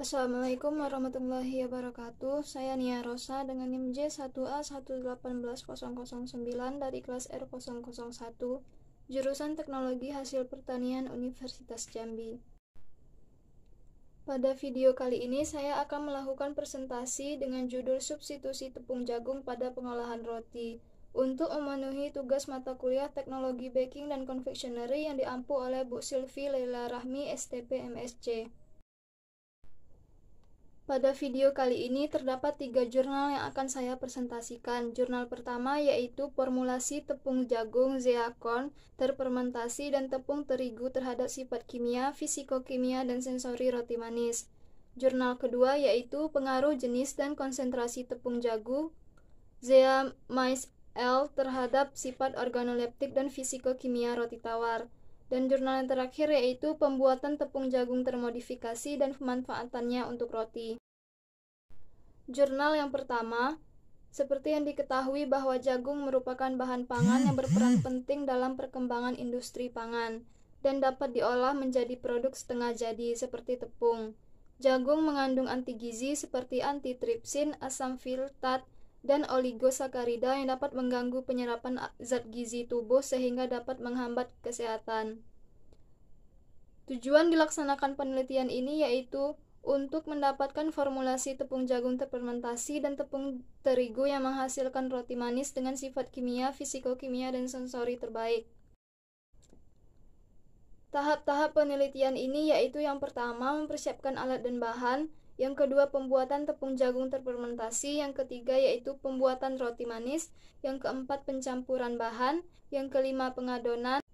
Assalamualaikum warahmatullahi wabarakatuh. Saya Nia Rosa dengan NIM J1A118009 dari kelas R001, jurusan Teknologi Hasil Pertanian Universitas Jambi. Pada video kali ini saya akan melakukan presentasi dengan judul Substitusi Tepung Jagung pada Pengolahan Roti untuk memenuhi tugas mata kuliah Teknologi Baking dan Confectionery yang diampu oleh Bu Silvi Leila Rahmi STP MSC. Pada video kali ini terdapat tiga jurnal yang akan saya presentasikan. Jurnal pertama yaitu formulasi tepung jagung zeakorn terpermentasi dan tepung terigu terhadap sifat kimia, fisikokimia, dan sensori roti manis. Jurnal kedua yaitu pengaruh jenis dan konsentrasi tepung jagung zea mais L terhadap sifat organoleptik dan fisikokimia roti tawar. Dan jurnal yang terakhir yaitu pembuatan tepung jagung termodifikasi dan pemanfaatannya untuk roti. Jurnal yang pertama, seperti yang diketahui bahwa jagung merupakan bahan pangan yang berperan penting dalam perkembangan industri pangan dan dapat diolah menjadi produk setengah jadi seperti tepung. Jagung mengandung anti gizi seperti antitripsin, asam filtat, dan oligosakarida yang dapat mengganggu penyerapan zat gizi tubuh sehingga dapat menghambat kesehatan. Tujuan dilaksanakan penelitian ini yaitu untuk mendapatkan formulasi tepung jagung terfermentasi dan tepung terigu yang menghasilkan roti manis dengan sifat kimia, fisikokimia, dan sensori terbaik. Tahap-tahap penelitian ini yaitu yang pertama mempersiapkan alat dan bahan, yang kedua pembuatan tepung jagung terfermentasi, yang ketiga yaitu pembuatan roti manis, yang keempat pencampuran bahan, yang kelima pengadonan,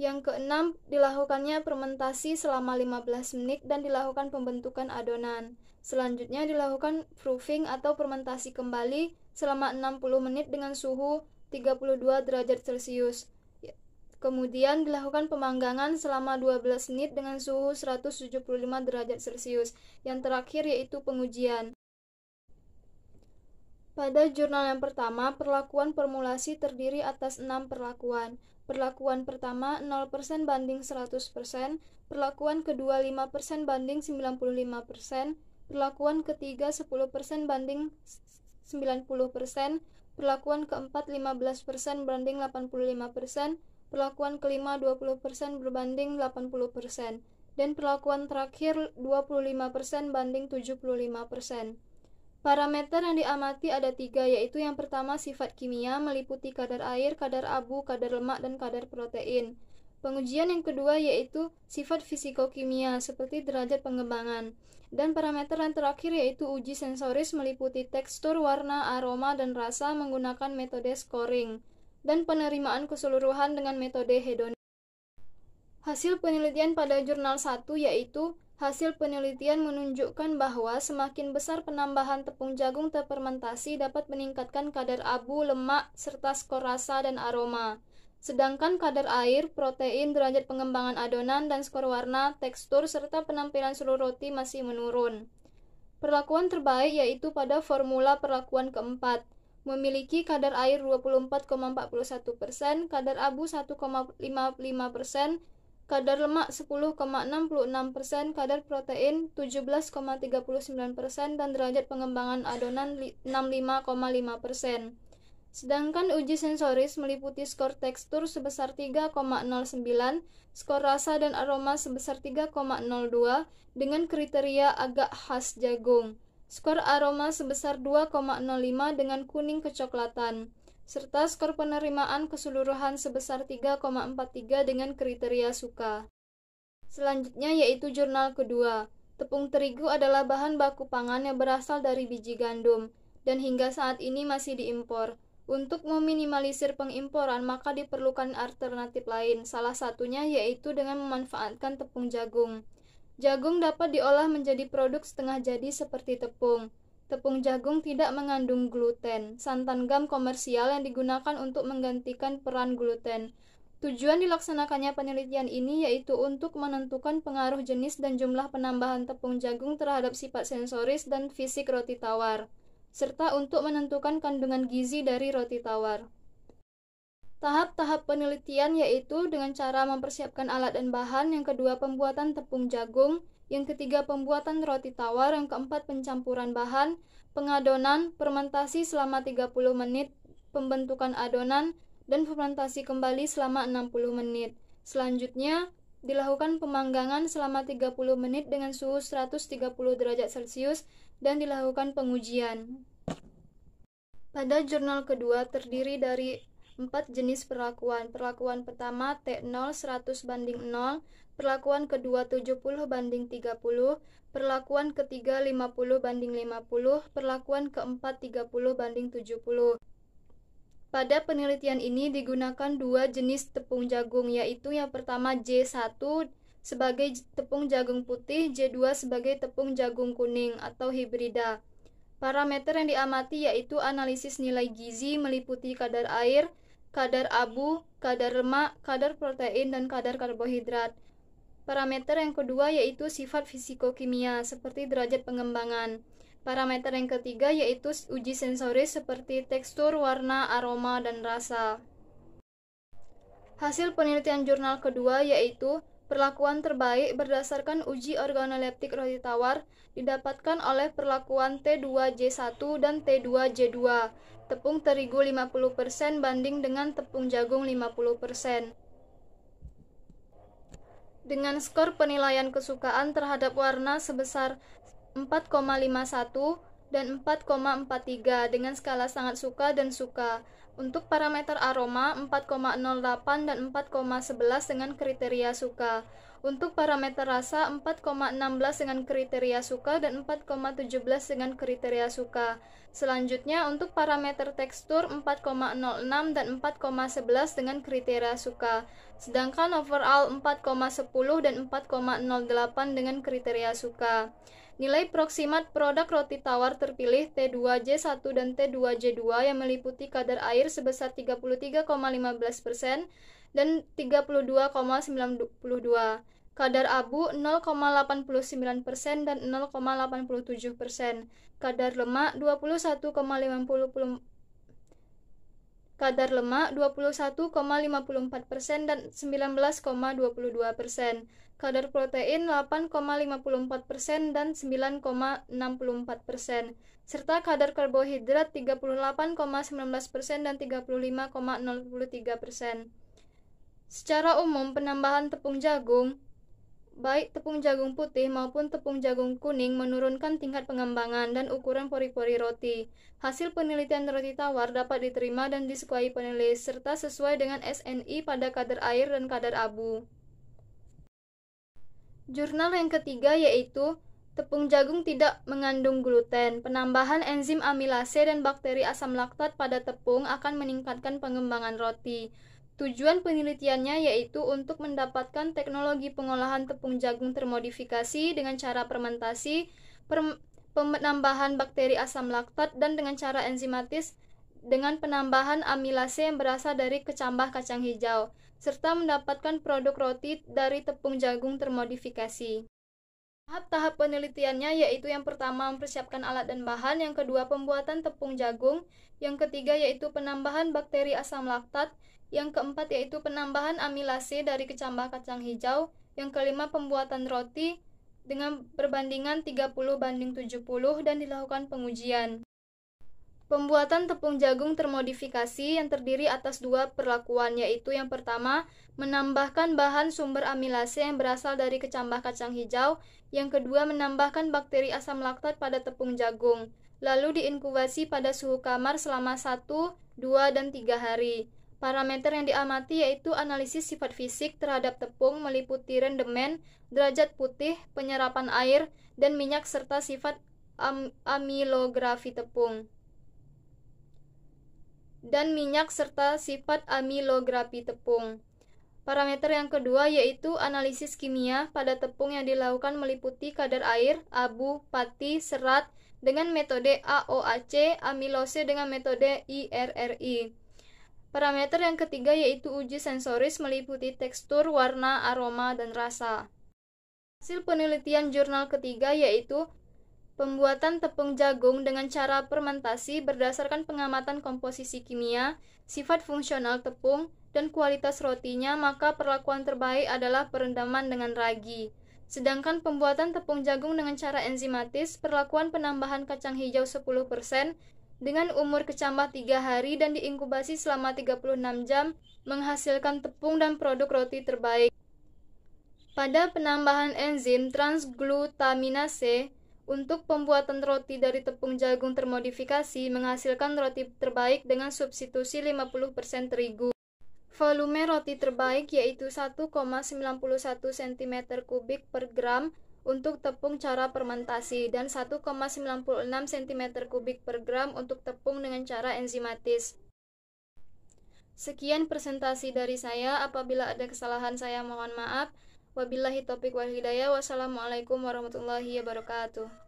yang keenam dilakukannya fermentasi selama 15 menit dan dilakukan pembentukan adonan. Selanjutnya dilakukan proofing atau fermentasi kembali selama 60 menit dengan suhu 32 derajat Celcius. Kemudian dilakukan pemanggangan selama 12 menit dengan suhu 175 derajat Celcius. Yang terakhir yaitu pengujian. Pada jurnal yang pertama, perlakuan formulasi terdiri atas 6 perlakuan. Perlakuan pertama 0% banding 100%, perlakuan kedua 5% banding 95%, perlakuan ketiga 10% banding 90%, perlakuan keempat 15% banding 85%, perlakuan kelima 20% berbanding 80%, dan perlakuan terakhir 25% banding 75%. Parameter yang diamati ada tiga, yaitu yang pertama sifat kimia meliputi kadar air, kadar abu, kadar lemak, dan kadar protein. Pengujian yang kedua yaitu sifat fisikokimia seperti derajat pengembangan. Dan parameter yang terakhir yaitu uji sensoris meliputi tekstur, warna, aroma, dan rasa menggunakan metode scoring dan penerimaan keseluruhan dengan metode hedonis. Hasil penelitian pada jurnal 1 yaitu hasil penelitian menunjukkan bahwa semakin besar penambahan tepung jagung terfermentasi dapat meningkatkan kadar abu, lemak, serta skor rasa dan aroma. Sedangkan kadar air, protein, derajat pengembangan adonan, dan skor warna, tekstur, serta penampilan seluruh roti masih menurun. Perlakuan terbaik yaitu pada formula perlakuan keempat, memiliki kadar air 24,41 persen, kadar abu 1,55 persen, kadar lemak 10,66 persen, kadar protein 17,39 persen, dan derajat pengembangan adonan 65,5 persen. Sedangkan uji sensoris meliputi skor tekstur sebesar 3,09, skor rasa dan aroma sebesar 3,02 dengan kriteria agak khas jagung skor aroma sebesar 2,05 dengan kuning kecoklatan, serta skor penerimaan keseluruhan sebesar 3,43 dengan kriteria suka. Selanjutnya yaitu jurnal kedua. Tepung terigu adalah bahan baku pangan yang berasal dari biji gandum dan hingga saat ini masih diimpor. Untuk meminimalisir pengimporan, maka diperlukan alternatif lain, salah satunya yaitu dengan memanfaatkan tepung jagung. Jagung dapat diolah menjadi produk setengah jadi seperti tepung. Tepung jagung tidak mengandung gluten, santan gam komersial yang digunakan untuk menggantikan peran gluten. Tujuan dilaksanakannya penelitian ini yaitu untuk menentukan pengaruh jenis dan jumlah penambahan tepung jagung terhadap sifat sensoris dan fisik roti tawar, serta untuk menentukan kandungan gizi dari roti tawar. Tahap-tahap penelitian yaitu dengan cara mempersiapkan alat dan bahan, yang kedua pembuatan tepung jagung, yang ketiga pembuatan roti tawar, yang keempat pencampuran bahan, pengadonan, fermentasi selama 30 menit, pembentukan adonan, dan fermentasi kembali selama 60 menit. Selanjutnya, dilakukan pemanggangan selama 30 menit dengan suhu 130 derajat Celcius dan dilakukan pengujian. Pada jurnal kedua terdiri dari Empat jenis perlakuan. Perlakuan pertama T0 100 banding 0, perlakuan kedua 70 banding 30, perlakuan ketiga 50 banding 50, perlakuan keempat 30 banding 70. Pada penelitian ini digunakan dua jenis tepung jagung yaitu yang pertama J1 sebagai tepung jagung putih, J2 sebagai tepung jagung kuning atau hibrida. Parameter yang diamati yaitu analisis nilai gizi meliputi kadar air, kadar abu, kadar lemak, kadar protein, dan kadar karbohidrat. Parameter yang kedua yaitu sifat fisikokimia seperti derajat pengembangan. Parameter yang ketiga yaitu uji sensoris seperti tekstur, warna, aroma, dan rasa. Hasil penelitian jurnal kedua yaitu Perlakuan terbaik berdasarkan uji organoleptik roti tawar didapatkan oleh perlakuan T2J1 dan T2J2, tepung terigu 50% banding dengan tepung jagung 50%. Dengan skor penilaian kesukaan terhadap warna sebesar 4,51 dan 4,43 dengan skala sangat suka dan suka. Untuk parameter aroma 4,08 dan 4,11 dengan kriteria suka. Untuk parameter rasa 4,16 dengan kriteria suka dan 4,17 dengan kriteria suka. Selanjutnya untuk parameter tekstur 4,06 dan 4,11 dengan kriteria suka. Sedangkan overall 4,10 dan 4,08 dengan kriteria suka. Nilai proksimat produk roti tawar terpilih T2J1 dan T2J2 yang meliputi kadar air sebesar 33,15% dan 32,92, kadar abu 0,89% dan 0,87%, kadar lemak 21,50 kadar lemak 21,54% dan 19,22%, kadar protein 8,54% dan 9,64%, serta kadar karbohidrat 38,19% dan 35,03%. Secara umum, penambahan tepung jagung baik tepung jagung putih maupun tepung jagung kuning menurunkan tingkat pengembangan dan ukuran pori-pori roti. Hasil penelitian roti tawar dapat diterima dan disukai penulis serta sesuai dengan SNI pada kadar air dan kadar abu. Jurnal yang ketiga yaitu tepung jagung tidak mengandung gluten. Penambahan enzim amilase dan bakteri asam laktat pada tepung akan meningkatkan pengembangan roti. Tujuan penelitiannya yaitu untuk mendapatkan teknologi pengolahan tepung jagung termodifikasi dengan cara fermentasi, penambahan bakteri asam laktat, dan dengan cara enzimatis dengan penambahan amilase yang berasal dari kecambah kacang hijau, serta mendapatkan produk roti dari tepung jagung termodifikasi. Tahap-tahap penelitiannya yaitu yang pertama mempersiapkan alat dan bahan, yang kedua pembuatan tepung jagung, yang ketiga yaitu penambahan bakteri asam laktat, yang keempat yaitu penambahan amilase dari kecambah kacang hijau. Yang kelima pembuatan roti dengan perbandingan 30 banding 70 dan dilakukan pengujian. Pembuatan tepung jagung termodifikasi yang terdiri atas dua perlakuan yaitu yang pertama, menambahkan bahan sumber amilase yang berasal dari kecambah kacang hijau, yang kedua menambahkan bakteri asam laktat pada tepung jagung, lalu diinkubasi pada suhu kamar selama 1, 2, dan 3 hari. Parameter yang diamati yaitu analisis sifat fisik terhadap tepung meliputi rendemen, derajat putih, penyerapan air, dan minyak serta sifat am amilografi tepung. Dan minyak serta sifat amilografi tepung. Parameter yang kedua yaitu analisis kimia pada tepung yang dilakukan meliputi kadar air, abu, pati, serat dengan metode AOAC, amilose dengan metode IRRI. Parameter yang ketiga yaitu uji sensoris meliputi tekstur, warna, aroma, dan rasa. Hasil penelitian jurnal ketiga yaitu pembuatan tepung jagung dengan cara fermentasi berdasarkan pengamatan komposisi kimia, sifat fungsional tepung, dan kualitas rotinya, maka perlakuan terbaik adalah perendaman dengan ragi. Sedangkan pembuatan tepung jagung dengan cara enzimatis, perlakuan penambahan kacang hijau 10%, dengan umur kecambah 3 hari dan diinkubasi selama 36 jam menghasilkan tepung dan produk roti terbaik. Pada penambahan enzim transglutaminase untuk pembuatan roti dari tepung jagung termodifikasi menghasilkan roti terbaik dengan substitusi 50% terigu. Volume roti terbaik yaitu 1,91 cm kubik per gram untuk tepung cara fermentasi dan 1,96 cm 3 per gram untuk tepung dengan cara enzimatis. Sekian presentasi dari saya. Apabila ada kesalahan saya mohon maaf. Wabillahi topik wal hidayah. Wassalamualaikum warahmatullahi wabarakatuh.